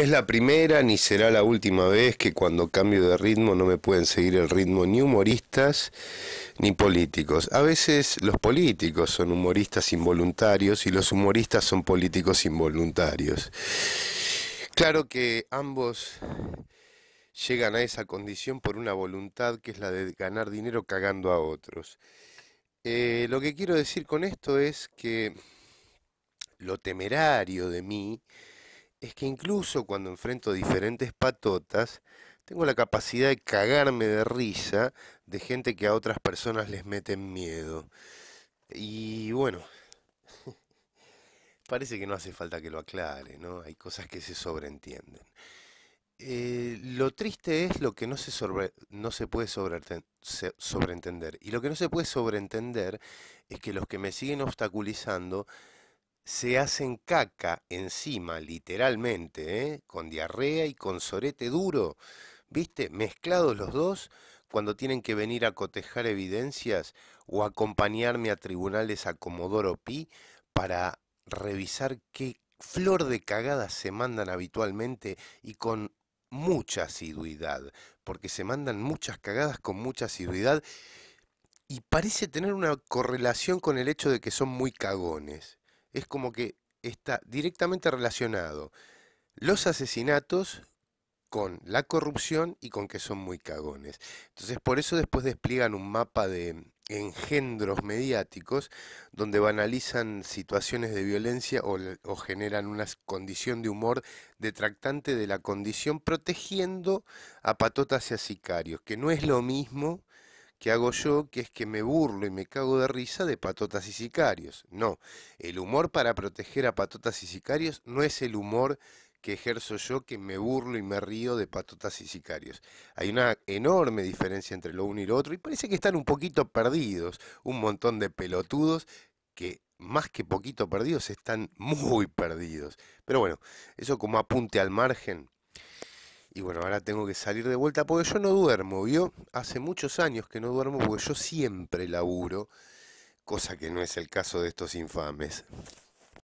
Es la primera ni será la última vez que cuando cambio de ritmo no me pueden seguir el ritmo ni humoristas ni políticos. A veces los políticos son humoristas involuntarios y los humoristas son políticos involuntarios. Claro que ambos llegan a esa condición por una voluntad que es la de ganar dinero cagando a otros. Eh, lo que quiero decir con esto es que lo temerario de mí es que incluso cuando enfrento diferentes patotas, tengo la capacidad de cagarme de risa de gente que a otras personas les meten miedo. Y bueno, parece que no hace falta que lo aclare, ¿no? Hay cosas que se sobreentienden. Eh, lo triste es lo que no se, no se puede sobreentender. Y lo que no se puede sobreentender es que los que me siguen obstaculizando se hacen caca encima, literalmente, ¿eh? con diarrea y con sorete duro, ¿viste? Mezclados los dos cuando tienen que venir a cotejar evidencias o acompañarme a tribunales a Comodoro Pi para revisar qué flor de cagadas se mandan habitualmente y con mucha asiduidad, porque se mandan muchas cagadas con mucha asiduidad y parece tener una correlación con el hecho de que son muy cagones es como que está directamente relacionado los asesinatos con la corrupción y con que son muy cagones. Entonces, por eso después despliegan un mapa de engendros mediáticos donde banalizan situaciones de violencia o, generan una condición de humor detractante de la condición protegiendo a patotas y a sicarios, que no es lo mismo que hago yo, que es que me burlo y me cago de risa de patotas y sicarios. No, el humor para proteger a patotas y sicarios no es el humor que ejerzo yo, que me burlo y me río de patotas y sicarios. Hay una enorme diferencia entre lo uno y lo otro y parece que están un poquito perdidos, un montón de pelotudos que más que poquito perdidos, están muy perdidos. Pero bueno, eso como apunte al margen y bueno, ahora tengo que salir de vuelta porque yo no duermo, ¿vio? Hace muchos años que no duermo porque yo siempre laburo, cosa que no es el caso de estos infames.